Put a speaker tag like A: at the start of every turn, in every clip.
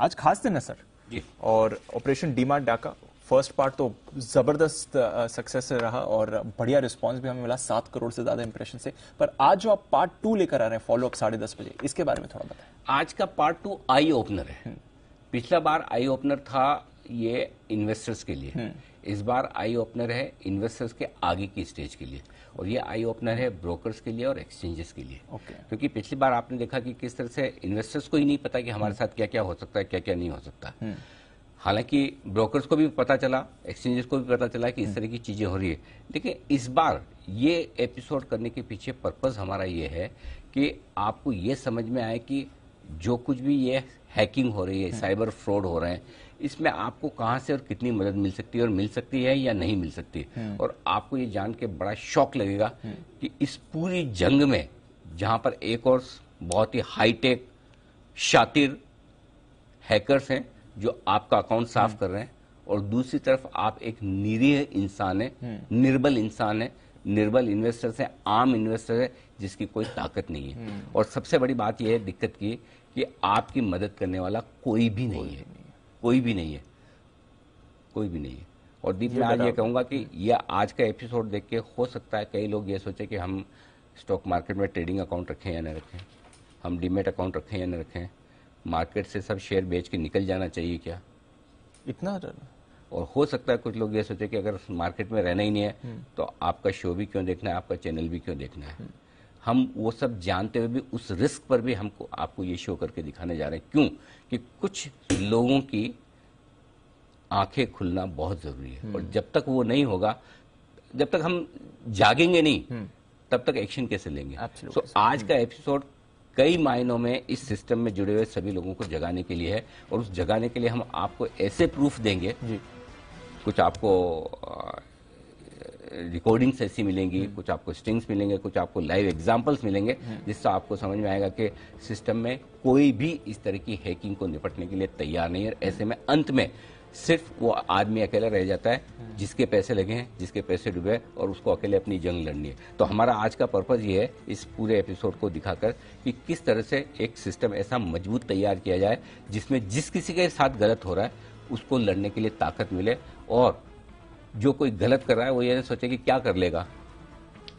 A: आज खास दिन है सर और ऑपरेशन डीमार्ट डाका फर्स्ट पार्ट तो जबरदस्त सक्सेस रहा और बढ़िया रिस्पांस भी हमें मिला सात करोड़ से ज्यादा इंप्रेशन से पर आज जो आप पार्ट टू लेकर आ रहे हैं फॉलोअप साढ़े दस बजे इसके बारे में थोड़ा बताएं आज का पार्ट टू आई ओपनर है हम्म। पिछला बार आई ओपनर था ये इन्वेस्टर्स के लिए हम्म। इस बार आई ओपनर है इन्वेस्टर्स के आगे की स्टेज के लिए और ये आई ओपनर है ब्रोकर्स के लिए और एक्सचेंजेस के लिए okay. क्योंकि पिछली बार आपने देखा कि किस तरह से इन्वेस्टर्स को ही नहीं पता कि हमारे hmm. साथ क्या क्या हो सकता है क्या क्या नहीं हो सकता hmm. हालांकि ब्रोकर्स को भी पता चला एक्सचेंजेस को भी पता चला कि इस hmm. तरह की चीजें हो रही है लेकिन इस बार ये एपिसोड करने के पीछे पर्पज हमारा ये है कि आपको ये समझ में आए कि जो कुछ भी ये हैकिंग हो रही है हाँ। साइबर फ्रॉड हो रहे हैं इसमें आपको कहाँ से और कितनी मदद मिल सकती है और मिल सकती है या नहीं मिल सकती हाँ। और आपको ये जान के बड़ा शौक लगेगा हाँ। कि इस पूरी जंग में जहाँ पर एक और बहुत ही हाईटेक शातिर हैकर्स हैं जो आपका अकाउंट साफ कर रहे हैं और दूसरी तरफ आप एक निरीह इंसान है निर्बल इंसान है निर्बल इन्वेस्टर से आम इन्वेस्टर है जिसकी कोई ताकत नहीं है हम्म। और सबसे बड़ी बात यह है दिक्कत की कि आपकी मदद करने वाला कोई भी नहीं है कोई भी नहीं है कोई भी नहीं है और दीप मैं आज ये कहूँगा कि यह आज का एपिसोड देख के हो सकता है कई लोग ये सोचे कि हम स्टॉक मार्केट में ट्रेडिंग अकाउंट रखें या ना रखें हम डीमेट अकाउंट रखें या ना रखें मार्केट से सब शेयर बेच के निकल जाना चाहिए क्या इतना और हो सकता है कुछ लोग ये सोचे कि अगर मार्केट में रहना ही नहीं है हम्म। तो आपका शो भी क्यों देखना है आपका चैनल भी क्यों देखना है हम्म। हम वो सब जानते हुए भी उस रिस्क पर भी हमको आपको ये शो करके दिखाने जा रहे हैं क्यों कि कुछ लोगों की आंखें खुलना बहुत जरूरी है और हम्म। जब तक वो नहीं होगा जब तक हम जागेंगे नहीं तब तक एक्शन कैसे लेंगे तो आज का एपिसोड कई मायनों में इस सिस्टम में जुड़े हुए सभी लोगों को जगाने के लिए है और उस जगाने के लिए हम आपको ऐसे प्रूफ देंगे कुछ आपको रिकॉर्डिंग्स ऐसी मिलेंगी हम्म। कुछ आपको स्ट्रिंग्स मिलेंगे कुछ आपको लाइव एग्जाम्पल्स मिलेंगे हम्म। जिससे आपको समझ में आएगा कि सिस्टम में कोई भी इस तरह की हैकिंग को निपटने के लिए तैयार नहीं है हम्म। ऐसे में अंत में सिर्फ वो आदमी अकेला रह जाता है जिसके पैसे लगे हैं जिसके पैसे डूबे और उसको अकेले अपनी जंग लड़नी है तो हमारा आज का पर्पज ये है इस पूरे एपिसोड को दिखाकर कि किस तरह से एक सिस्टम ऐसा मजबूत तैयार किया जाए जिसमें जिस किसी के साथ गलत हो रहा है उसको लड़ने के लिए ताकत मिले और जो कोई गलत कर रहा है वो ये सोचे कि क्या कर लेगा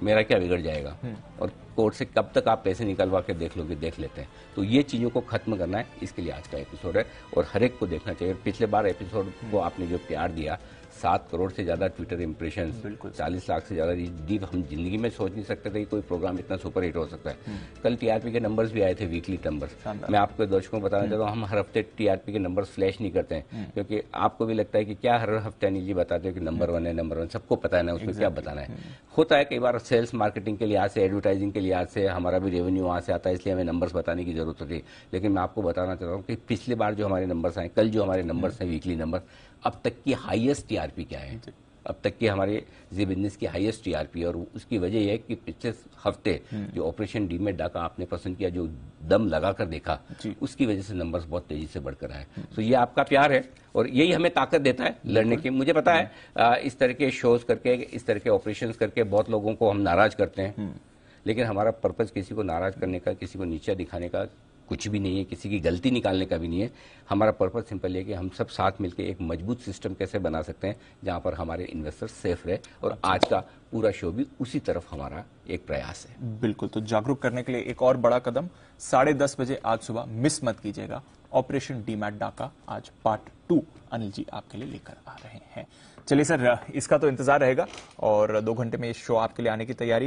A: मेरा क्या बिगड़ जाएगा हम्म। और कोर्ट से कब तक आप पैसे निकलवा के देख लोगे देख लेते हैं तो ये चीज़ों को खत्म करना है इसके लिए आज का एपिसोड है और हर एक को देखना चाहिए पिछले बार एपिसोड को आपने जो प्यार दिया सात करोड़ से ज़्यादा ट्विटर इम्प्रेशन चालीस लाख से ज़्यादा रीच हम जिंदगी में सोच नहीं सकते थे कि कोई प्रोग्राम इतना सुपर हिट हो सकता है हम्म। कल टीआरपी के नंबर्स भी आए थे वीकली नंबर्स मैं आपको दर्शकों को बताना चाहता हूँ हम हर हफ्ते टीआरपी के नंबर्स फ्लैश नहीं करते हैं हम्म। क्योंकि आपको भी लगता है कि क्या हर हफ्ते अनिल जी बताते हैं कि नंबर वन हम्म। है नंबर वन सबको पता है उसमें क्या बताना है होता है कई बार सेल्स मार्केटिंग के लिहाज से एडवर्टाइजिंग के लिहाज से हमारा भी रेवेन्यू वहाँ से आता है इसलिए हमें नंबर्स बताने की जरूरत होती है लेकिन मैं आपको बताना चाहता हूँ कि पिछले बार जो हमारे नंबर्स आए कल जो हमारे नंबर्स हैं वीकली नंबर अब तक की हाइएस्ट टीआरपी क्या है अब तक की हमारे जी बिजनेस की हाईएस्ट टीआरपी और उसकी वजह यह है कि पिछले हफ्ते हम्म। जो ऑपरेशन डी में डाका आपने पसंद किया जो दम लगा कर देखा उसकी वजह से नंबर्स बहुत तेजी से बढ़कर आए तो हम्म। ये आपका प्यार है और यही हमें ताकत देता है लड़ने की मुझे पता है हम्म। आ, इस तरह के शोज करके इस तरह के ऑपरेशन करके बहुत लोगों को हम नाराज करते हैं लेकिन हमारा पर्पज किसी को नाराज करने का किसी को नीचा दिखाने का कुछ भी नहीं है किसी की गलती निकालने का भी नहीं है हमारा पर्पज सिंपल है कि हम सब साथ मिलकर एक मजबूत सिस्टम कैसे बना सकते हैं जहां पर हमारे इन्वेस्टर सेफ रहे और आज का पूरा शो भी उसी तरफ हमारा एक प्रयास है बिल्कुल तो जागरूक करने के लिए एक और बड़ा कदम साढ़े दस बजे आज सुबह मिस मत कीजिएगा ऑपरेशन डीमैट डाका आज पार्ट टू अनिल जी आपके लिए लेकर आ रहे हैं चलिए सर इसका तो इंतजार रहेगा और दो घंटे में इस शो आपके लिए आने की तैयारी